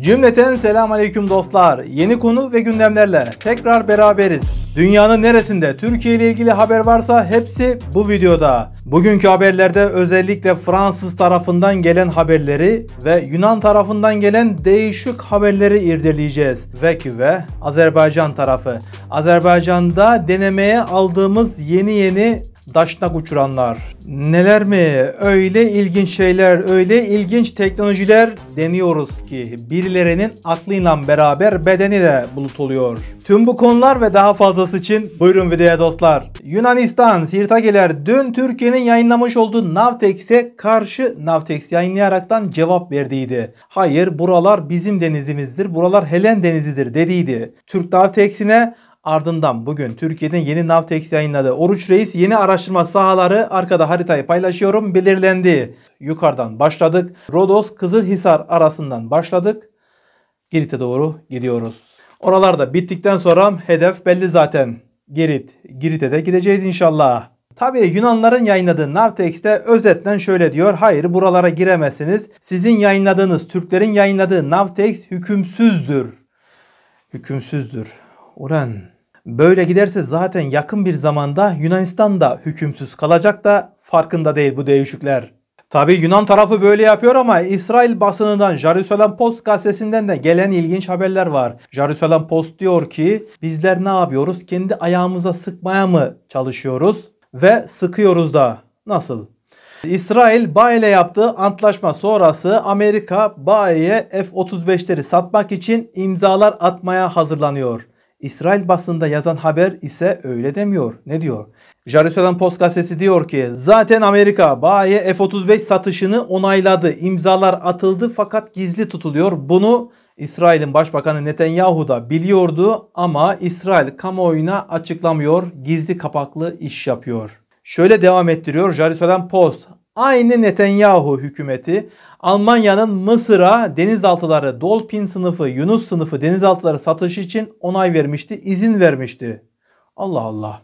Cümleten selam aleyküm dostlar. Yeni konu ve gündemlerle tekrar beraberiz. Dünyanın neresinde Türkiye ile ilgili haber varsa hepsi bu videoda. Bugünkü haberlerde özellikle Fransız tarafından gelen haberleri ve Yunan tarafından gelen değişik haberleri irdeleyeceğiz. ki ve Azerbaycan tarafı. Azerbaycan'da denemeye aldığımız yeni yeni daşnak uçuranlar. Neler mi? Öyle ilginç şeyler, öyle ilginç teknolojiler deniyoruz ki birilerinin aklıyla beraber bedeni de bulut oluyor. Tüm bu konular ve daha fazlası için buyurun videoya dostlar. Yunanistan Sirtageler dün Türkiye'nin yayınlamış olduğu Navtex'e karşı Navtex yayınlayaraktan cevap verdiydi. Hayır buralar bizim denizimizdir, buralar Helen denizidir dediydi. Türk Navtex'ine Ardından bugün Türkiye'nin yeni Navtex yayınladığı Oruç Reis yeni araştırma sahaları arkada haritayı paylaşıyorum belirlendi. Yukarıdan başladık. Rodos Kızılhisar arasından başladık. Girit'e doğru gidiyoruz. Oralarda bittikten sonra hedef belli zaten. Girit. Girit'e de gideceğiz inşallah. Tabi Yunanların yayınladığı Navtex'te özetten şöyle diyor. Hayır buralara giremezsiniz. Sizin yayınladığınız, Türklerin yayınladığı Navtex hükümsüzdür. Hükümsüzdür. Ulan Böyle giderse zaten yakın bir zamanda Yunanistan da hükümsüz kalacak da farkında değil bu değişikler. Tabi Yunan tarafı böyle yapıyor ama İsrail basınından Jerusalem Post gazetesinden de gelen ilginç haberler var. Jerusalem Post diyor ki bizler ne yapıyoruz? Kendi ayağımıza sıkmaya mı çalışıyoruz? Ve sıkıyoruz da. Nasıl? İsrail BAE ile yaptığı antlaşma sonrası Amerika BAE'ye F-35'leri satmak için imzalar atmaya hazırlanıyor. İsrail basında yazan haber ise öyle demiyor. Ne diyor? Jerusalem Post gazetesi diyor ki zaten Amerika bayiye F-35 satışını onayladı. İmzalar atıldı fakat gizli tutuluyor. Bunu İsrail'in Başbakanı Netanyahu da biliyordu ama İsrail kamuoyuna açıklamıyor. Gizli kapaklı iş yapıyor. Şöyle devam ettiriyor Jerusalem Post. Aynı Netanyahu hükümeti Almanya'nın Mısır'a denizaltıları Dolphin sınıfı, Yunus sınıfı denizaltıları satışı için onay vermişti, izin vermişti. Allah Allah.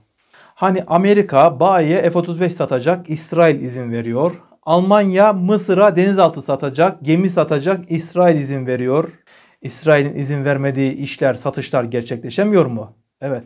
Hani Amerika bayiye F-35 satacak, İsrail izin veriyor. Almanya Mısır'a denizaltı satacak, gemi satacak, İsrail izin veriyor. İsrail'in izin vermediği işler, satışlar gerçekleşemiyor mu? Evet,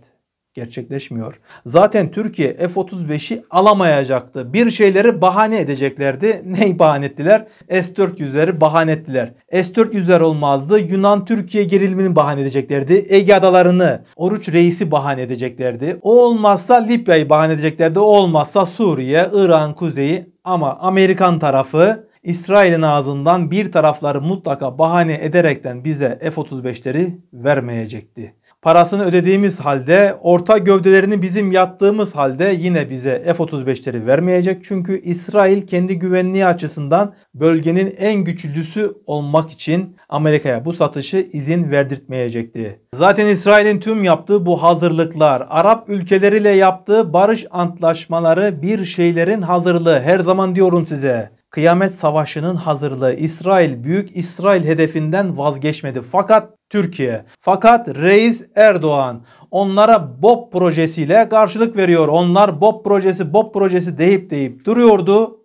gerçekleşmiyor. Zaten Türkiye F-35'i alamayacaktı. Bir şeyleri bahane edeceklerdi. Neyi bahane ettiler? S-400'leri bahane ettiler. S-400'ler olmazdı. Yunan-Türkiye gerilimini bahane edeceklerdi. Ege Adalarını, Oruç Reis'i bahane edeceklerdi. O olmazsa Libya'yı bahane edeceklerdi. O olmazsa Suriye, İran kuzeyi ama Amerikan tarafı İsrail'in ağzından bir tarafları mutlaka bahane ederekten bize F-35'leri vermeyecekti. Parasını ödediğimiz halde orta gövdelerini bizim yattığımız halde yine bize F-35'leri vermeyecek. Çünkü İsrail kendi güvenliği açısından bölgenin en güçlüsü olmak için Amerika'ya bu satışı izin verdirtmeyecekti. Zaten İsrail'in tüm yaptığı bu hazırlıklar, Arap ülkeleriyle yaptığı barış antlaşmaları bir şeylerin hazırlığı her zaman diyorum size kıyamet savaşının hazırlığı İsrail Büyük İsrail hedefinden vazgeçmedi. Fakat Türkiye, fakat Reis Erdoğan onlara BOP projesiyle karşılık veriyor. Onlar BOP projesi, BOP projesi deyip deyip duruyordu.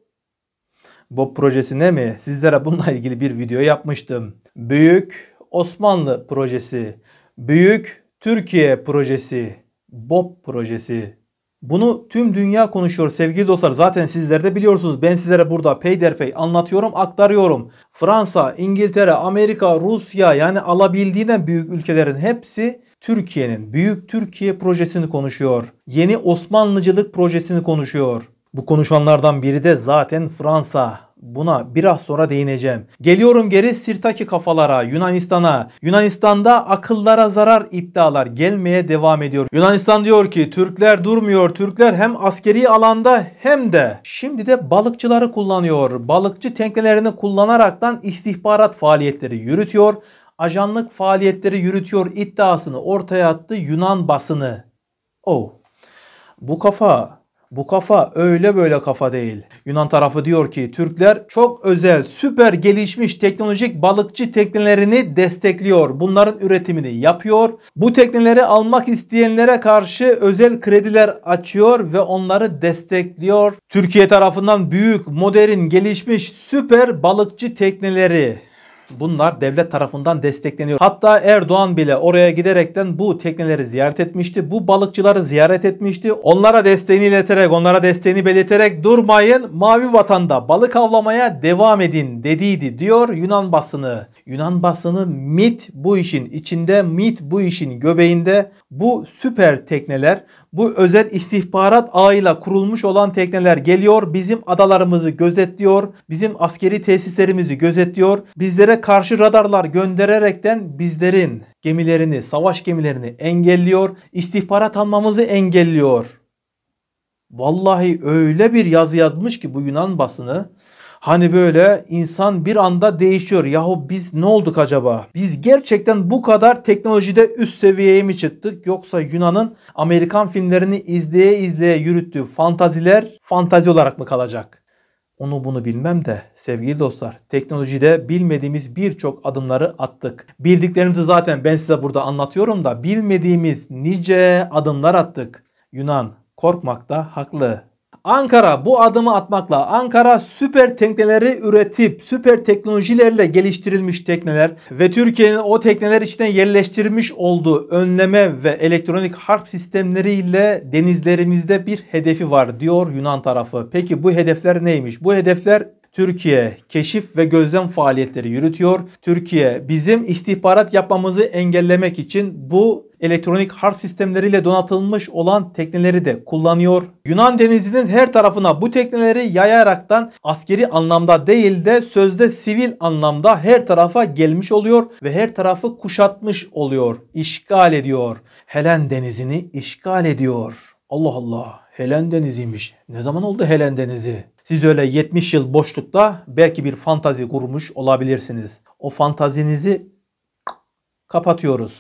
BOP ne mi? Sizlere bununla ilgili bir video yapmıştım. Büyük Osmanlı projesi, Büyük Türkiye projesi, BOP projesi bunu tüm dünya konuşuyor sevgili dostlar. Zaten sizler de biliyorsunuz. Ben sizlere burada peyderpey anlatıyorum, aktarıyorum. Fransa, İngiltere, Amerika, Rusya yani alabildiğinden büyük ülkelerin hepsi Türkiye'nin Büyük Türkiye projesini konuşuyor. Yeni Osmanlıcılık projesini konuşuyor. Bu konuşanlardan biri de zaten Fransa. Buna biraz sonra değineceğim. Geliyorum geri Sirtaki kafalara, Yunanistan'a. Yunanistan'da akıllara zarar iddialar gelmeye devam ediyor. Yunanistan diyor ki Türkler durmuyor. Türkler hem askeri alanda hem de şimdi de balıkçıları kullanıyor. Balıkçı teknelerini kullanaraktan istihbarat faaliyetleri yürütüyor. Ajanlık faaliyetleri yürütüyor iddiasını ortaya attı Yunan basını. Oh. Bu kafa bu kafa öyle böyle kafa değil. Yunan tarafı diyor ki Türkler çok özel, süper gelişmiş teknolojik balıkçı teknelerini destekliyor. Bunların üretimini yapıyor. Bu tekneleri almak isteyenlere karşı özel krediler açıyor ve onları destekliyor. Türkiye tarafından büyük, modern, gelişmiş süper balıkçı tekneleri bunlar devlet tarafından destekleniyor. Hatta Erdoğan bile oraya giderekten bu tekneleri ziyaret etmişti. Bu balıkçıları ziyaret etmişti. Onlara desteğini ileterek, onlara desteğini belirterek durmayın. Mavi vatanda balık avlamaya devam edin dediydi diyor Yunan basını. Yunan basını MIT bu işin içinde, MIT bu işin göbeğinde. Bu süper tekneler, bu özel istihbarat ağıyla kurulmuş olan tekneler geliyor. Bizim adalarımızı gözetliyor, bizim askeri tesislerimizi gözetliyor. Bizlere karşı radarlar göndererekten bizlerin gemilerini, savaş gemilerini engelliyor. istihbarat almamızı engelliyor. Vallahi öyle bir yazı yazmış ki bu Yunan basını Hani böyle insan bir anda değişiyor. Yahu biz ne olduk acaba? Biz gerçekten bu kadar teknolojide üst seviyeye mi çıktık? Yoksa Yunan'ın Amerikan filmlerini izleye izleye yürüttüğü fantaziler fantazi olarak mı kalacak? Onu bunu bilmem de sevgili dostlar teknolojide bilmediğimiz birçok adımları attık. Bildiklerimizi zaten ben size burada anlatıyorum da bilmediğimiz nice adımlar attık. Yunan korkmakta haklı. Ankara bu adımı atmakla Ankara süper tekneleri üretip süper teknolojilerle geliştirilmiş tekneler ve Türkiye'nin o tekneler içine yerleştirmiş olduğu önleme ve elektronik harp sistemleriyle denizlerimizde bir hedefi var diyor Yunan tarafı. Peki bu hedefler neymiş? Bu hedefler Türkiye keşif ve gözlem faaliyetleri yürütüyor. Türkiye bizim istihbarat yapmamızı engellemek için bu elektronik harp sistemleriyle donatılmış olan tekneleri de kullanıyor. Yunan denizinin her tarafına bu tekneleri yayaraktan askeri anlamda değil de sözde sivil anlamda her tarafa gelmiş oluyor ve her tarafı kuşatmış oluyor. İşgal ediyor. Helen denizini işgal ediyor. Allah Allah. Helen Denizi'ymiş. Ne zaman oldu Helen Denizi? Siz öyle 70 yıl boşlukta belki bir fantazi kurmuş olabilirsiniz. O fantazinizi kapatıyoruz.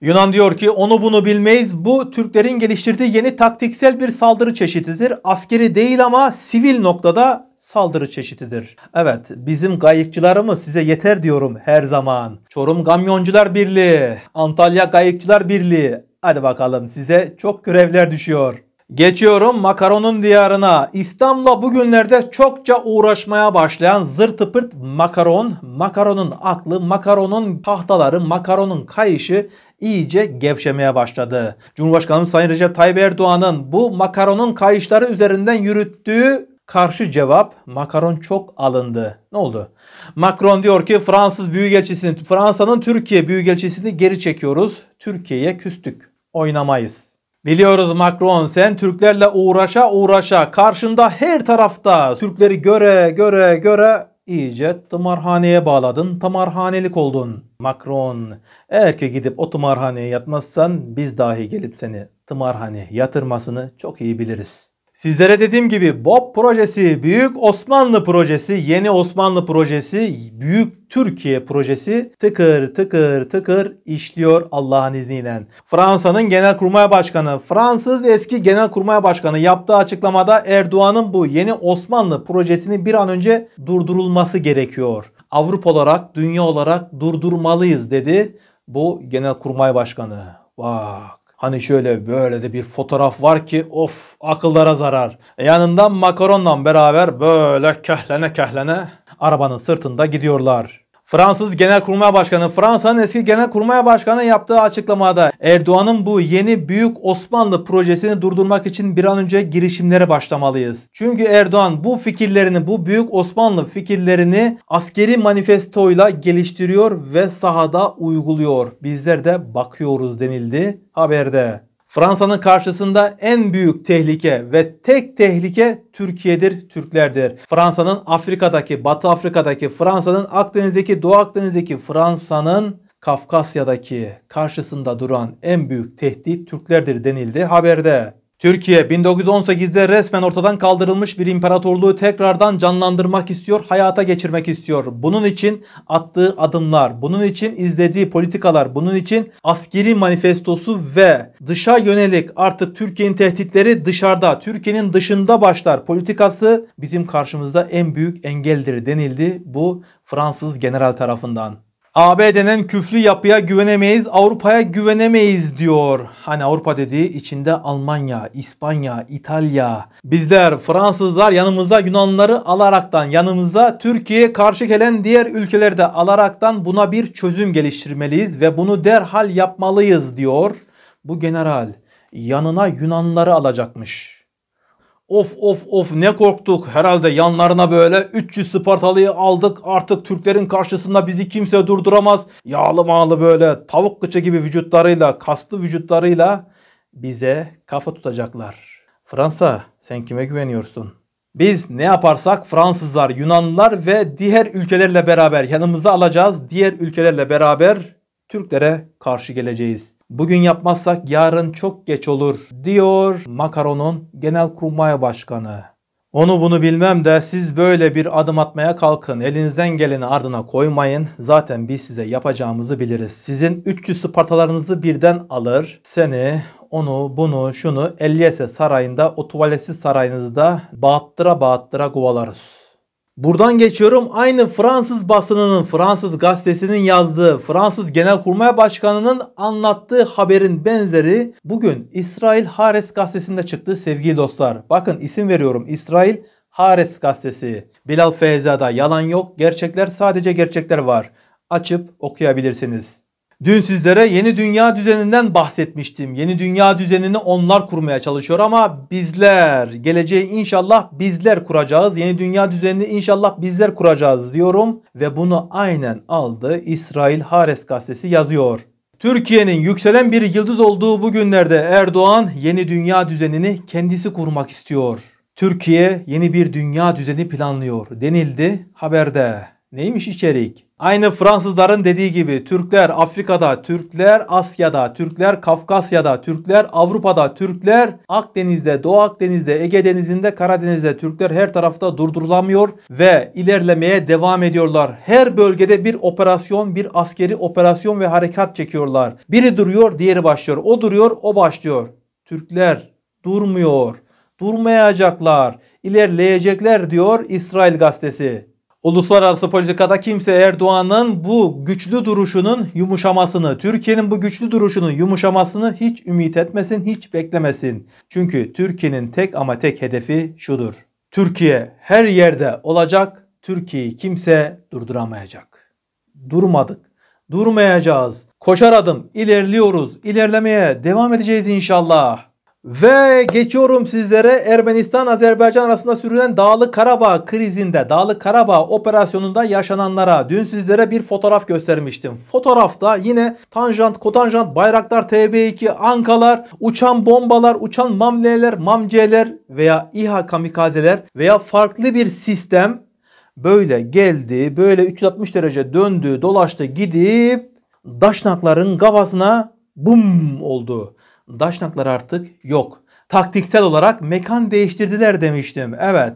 Yunan diyor ki onu bunu bilmeyiz. Bu Türklerin geliştirdiği yeni taktiksel bir saldırı çeşididir. Askeri değil ama sivil noktada saldırı çeşididir. Evet bizim kayıkçılarımız size yeter diyorum her zaman. Çorum Kamyoncular Birliği, Antalya kayıkçılar Birliği. Hadi bakalım size çok görevler düşüyor. Geçiyorum makaronun diyarına. İslam'la bugünlerde çokça uğraşmaya başlayan zırtı pırt makaron, makaronun aklı, makaronun tahtaları, makaronun kayışı iyice gevşemeye başladı. Cumhurbaşkanımız Sayın Recep Tayyip Erdoğan'ın bu makaronun kayışları üzerinden yürüttüğü karşı cevap Makaron çok alındı. Ne oldu? Macron diyor ki Fransız büyükelçisini, Fransa'nın Türkiye büyükelçisini geri çekiyoruz. Türkiye'ye küstük. Oynamayız. Biliyoruz Macron sen Türklerle uğraşa uğraşa karşında her tarafta Türkleri göre göre göre iyice tımarhaneye bağladın, tımarhanelik oldun Macron. Eğer ki gidip o tımarhaneye yatmazsan biz dahi gelip seni tımarhaneye yatırmasını çok iyi biliriz. Sizlere dediğim gibi BOP projesi, Büyük Osmanlı projesi, Yeni Osmanlı projesi, Büyük Türkiye projesi tıkır tıkır tıkır işliyor Allah'ın izniyle. Fransa'nın Genelkurmay Başkanı, Fransız eski Genelkurmay Başkanı yaptığı açıklamada Erdoğan'ın bu Yeni Osmanlı projesini bir an önce durdurulması gerekiyor. Avrupa olarak, dünya olarak durdurmalıyız dedi bu Genelkurmay Başkanı. Bak Hani şöyle böyle de bir fotoğraf var ki of akıllara zarar. E, yanından makaronla beraber böyle kehlene kehlene arabanın sırtında gidiyorlar. Fransız Genelkurmay Başkanı Fransa'nın eski Genelkurmay Başkanı yaptığı açıklamada Erdoğan'ın bu yeni Büyük Osmanlı projesini durdurmak için bir an önce girişimlere başlamalıyız. Çünkü Erdoğan bu fikirlerini bu Büyük Osmanlı fikirlerini askeri manifestoyla geliştiriyor ve sahada uyguluyor. Bizler de bakıyoruz denildi haberde. Fransa'nın karşısında en büyük tehlike ve tek tehlike Türkiye'dir, Türklerdir. Fransa'nın Afrika'daki, Batı Afrika'daki, Fransa'nın Akdeniz'deki, Doğu Akdeniz'deki, Fransa'nın Kafkasya'daki karşısında duran en büyük tehdit Türklerdir denildi haberde. Türkiye 1918'de resmen ortadan kaldırılmış bir imparatorluğu tekrardan canlandırmak istiyor, hayata geçirmek istiyor. Bunun için attığı adımlar, bunun için izlediği politikalar, bunun için askeri manifestosu ve dışa yönelik artık Türkiye'nin tehditleri dışarıda, Türkiye'nin dışında başlar politikası bizim karşımızda en büyük engeldir denildi bu Fransız general tarafından. ABD'nin küflü yapıya güvenemeyiz, Avrupa'ya güvenemeyiz diyor. Hani Avrupa dediği içinde Almanya, İspanya, İtalya. Bizler Fransızlar yanımıza Yunanları alaraktan, yanımıza Türkiye karşı gelen diğer ülkeleri de alaraktan buna bir çözüm geliştirmeliyiz ve bunu derhal yapmalıyız diyor. Bu general yanına Yunanları alacakmış. Of of of ne korktuk. Herhalde yanlarına böyle 300 Spartalıyı aldık. Artık Türklerin karşısında bizi kimse durduramaz. Yağlı mağlı böyle tavuk kıçı gibi vücutlarıyla, kaslı vücutlarıyla bize kafa tutacaklar. Fransa sen kime güveniyorsun? Biz ne yaparsak Fransızlar, Yunanlılar ve diğer ülkelerle beraber yanımıza alacağız. Diğer ülkelerle beraber Türklere karşı geleceğiz. Bugün yapmazsak yarın çok geç olur diyor genel kurmay Başkanı. Onu bunu bilmem de siz böyle bir adım atmaya kalkın. Elinizden geleni ardına koymayın. Zaten biz size yapacağımızı biliriz. Sizin 300 Spartalarınızı birden alır. Seni, onu, bunu, şunu Elyese sarayında, o tuvaletsiz sarayınızda bağıttıra bağıttıra kovalarız. Buradan geçiyorum. Aynı Fransız basınının, Fransız gazetesinin yazdığı, Fransız Genelkurmay Başkanı'nın anlattığı haberin benzeri bugün İsrail Hares gazetesinde çıktı sevgili dostlar. Bakın isim veriyorum. İsrail Hares gazetesi. Bilal Feyza'da yalan yok, gerçekler sadece gerçekler var. Açıp okuyabilirsiniz. Dün sizlere yeni dünya düzeninden bahsetmiştim. Yeni dünya düzenini onlar kurmaya çalışıyor ama bizler geleceği inşallah bizler kuracağız. Yeni dünya düzenini inşallah bizler kuracağız diyorum ve bunu aynen aldı İsrail Hares gazetesi yazıyor. Türkiye'nin yükselen bir yıldız olduğu bu günlerde Erdoğan yeni dünya düzenini kendisi kurmak istiyor. Türkiye yeni bir dünya düzeni planlıyor denildi haberde. Neymiş içerik? Aynı Fransızların dediği gibi Türkler Afrika'da, Türkler Asya'da, Türkler Kafkasya'da, Türkler Avrupa'da, Türkler Akdeniz'de, Doğu Akdeniz'de, Ege Denizi'nde, Karadeniz'de Türkler her tarafta durdurulamıyor ve ilerlemeye devam ediyorlar. Her bölgede bir operasyon, bir askeri operasyon ve harekat çekiyorlar. Biri duruyor, diğeri başlıyor. O duruyor, o başlıyor. Türkler durmuyor. Durmayacaklar, ilerleyecekler diyor İsrail gazetesi. Uluslararası politikada kimse Erdoğan'ın bu güçlü duruşunun yumuşamasını, Türkiye'nin bu güçlü duruşunun yumuşamasını hiç ümit etmesin, hiç beklemesin. Çünkü Türkiye'nin tek ama tek hedefi şudur. Türkiye her yerde olacak, Türkiye'yi kimse durduramayacak. Durmadık, durmayacağız. Koşar adım ilerliyoruz, ilerlemeye devam edeceğiz inşallah. Ve geçiyorum sizlere Ermenistan-Azerbaycan arasında sürülen Dağlı Karabağ krizinde, Dağlı Karabağ operasyonunda yaşananlara. Dün sizlere bir fotoğraf göstermiştim. Fotoğrafta yine tanjant, kotanjant, bayraklar, TB2, ankalar, uçan bombalar, uçan mamleler, mamceler veya İHA kamikazeler veya farklı bir sistem böyle geldi, böyle 360 derece döndü, dolaştı, gidip Daşnakların kafasına bum oldu. Daşnaklar artık yok. Taktiksel olarak mekan değiştirdiler demiştim. Evet.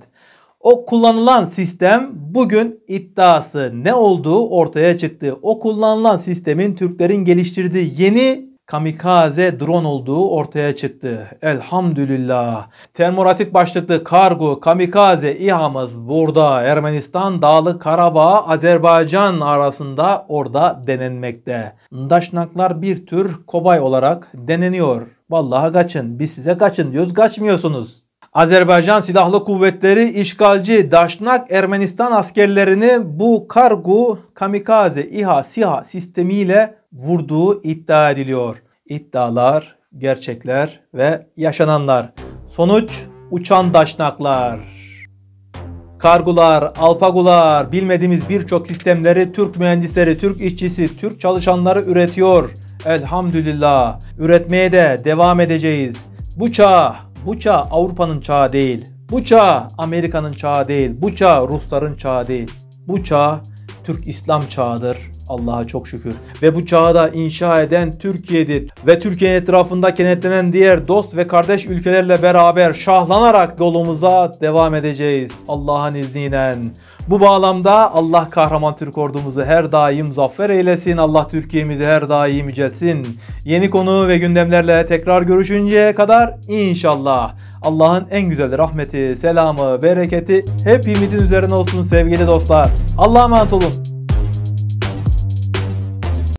O kullanılan sistem bugün iddiası ne olduğu ortaya çıktı. O kullanılan sistemin Türklerin geliştirdiği yeni kamikaze drone olduğu ortaya çıktı. Elhamdülillah. Termoratik başlıklı kargo kamikaze İHA'mız burada. Ermenistan, Dağlı Karabağ, Azerbaycan arasında orada denenmekte. Daşnaklar bir tür kobay olarak deneniyor. Vallahi kaçın. Biz size kaçın diyoruz. Kaçmıyorsunuz. Azerbaycan Silahlı Kuvvetleri işgalci Daşnak Ermenistan askerlerini bu kargo kamikaze İHA SİHA sistemiyle vurduğu iddia ediliyor. İddialar, gerçekler ve yaşananlar. Sonuç uçan daşnaklar. Kargular, alpagular, bilmediğimiz birçok sistemleri Türk mühendisleri, Türk işçisi, Türk çalışanları üretiyor. Elhamdülillah. Üretmeye de devam edeceğiz. Bu çağ, bu çağ Avrupa'nın çağı değil. Bu çağ Amerika'nın çağı değil. Bu çağ Rusların çağı değil. Bu çağ Türk İslam çağıdır Allah'a çok şükür. Ve bu çağda inşa eden Türkiye'dir ve Türkiye etrafında kenetlenen diğer dost ve kardeş ülkelerle beraber şahlanarak yolumuza devam edeceğiz Allah'ın izniyle. Bu bağlamda Allah kahraman Türk ordumuzu her daim zafer eylesin. Allah Türkiye'mizi her daim yücelsin. Yeni konu ve gündemlerle tekrar görüşünceye kadar inşallah Allah'ın en güzel rahmeti, selamı, bereketi hepimizin üzerine olsun sevgili dostlar. Allah'a emanet olun.